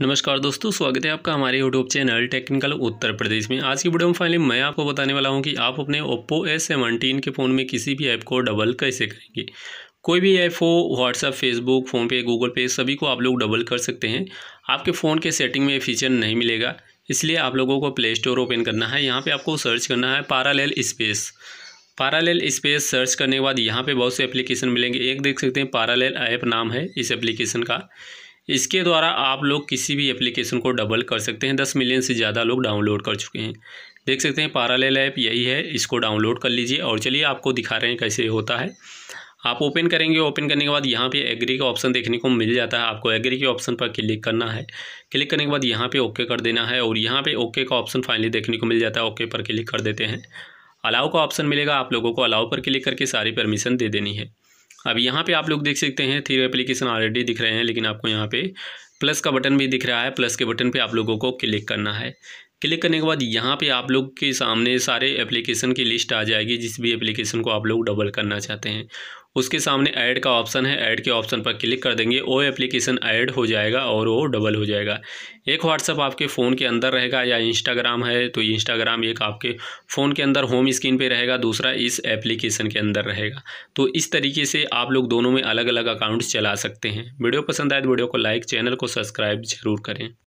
नमस्कार दोस्तों स्वागत है आपका हमारे YouTube channel technical Uttar Pradesh में आज की वीडियो में फाइनली मैं आपको बताने वाला हूं कि आप अपने ओप्पो एस सेवनटीन के फ़ोन में किसी भी ऐप को डबल कैसे करेंगे कोई भी ऐप हो व्हाट्सअप फेसबुक फ़ोनपे गूगल पे सभी को आप लोग डबल कर सकते हैं आपके फ़ोन के सेटिंग में फीचर नहीं मिलेगा इसलिए आप लोगों को प्ले स्टोर ओपन करना है यहाँ पर आपको सर्च करना है parallel space parallel space search करने के बाद यहाँ पर बहुत से एप्लीकेशन मिलेंगे एक देख सकते हैं पारालेल ऐप नाम है इस एप्लीकेशन का इसके द्वारा आप लोग किसी भी एप्लीकेशन को डबल कर सकते हैं दस मिलियन से ज़्यादा लोग डाउनलोड कर चुके हैं देख सकते हैं पैरेलल ऐप यही है इसको डाउनलोड कर लीजिए और चलिए आपको दिखा रहे हैं कैसे होता है आप ओपन करेंगे ओपन करने के बाद यहाँ पे एग्री का ऑप्शन देखने को मिल जाता है आपको एग्री के ऑप्शन पर क्लिक करना है क्लिक करने के बाद यहाँ पे ओके कर देना है और यहाँ पे ओके का ऑप्शन फाइनली देखने को मिल जाता है ओके पर क्लिक कर देते हैं अलाउ का ऑप्शन मिलेगा आप लोगों को अलाउ पर क्लिक करके सारी परमिशन दे देनी है अब यहाँ पे आप लोग देख सकते हैं थ्री एप्लीकेशन ऑलरेडी दिख रहे हैं लेकिन आपको यहाँ पे प्लस का बटन भी दिख रहा है प्लस के बटन पे आप लोगों को क्लिक करना है क्लिक करने के बाद यहाँ पे आप लोग के सामने सारे एप्लीकेशन की लिस्ट आ जाएगी जिस भी एप्लीकेशन को आप लोग डबल करना चाहते हैं उसके सामने ऐड का ऑप्शन है ऐड के ऑप्शन पर क्लिक कर देंगे वो एप्लीकेशन ऐड हो जाएगा और वो डबल हो जाएगा एक व्हाट्सअप आपके फ़ोन के अंदर रहेगा या इंस्टाग्राम है तो इंस्टाग्राम एक आपके फ़ोन के अंदर होम स्क्रीन पे रहेगा दूसरा इस एप्लीकेशन के अंदर रहेगा तो इस तरीके से आप लोग दोनों में अलग अलग अकाउंट्स चला सकते हैं वीडियो पसंद आए तो वीडियो को लाइक चैनल को सब्सक्राइब जरूर करें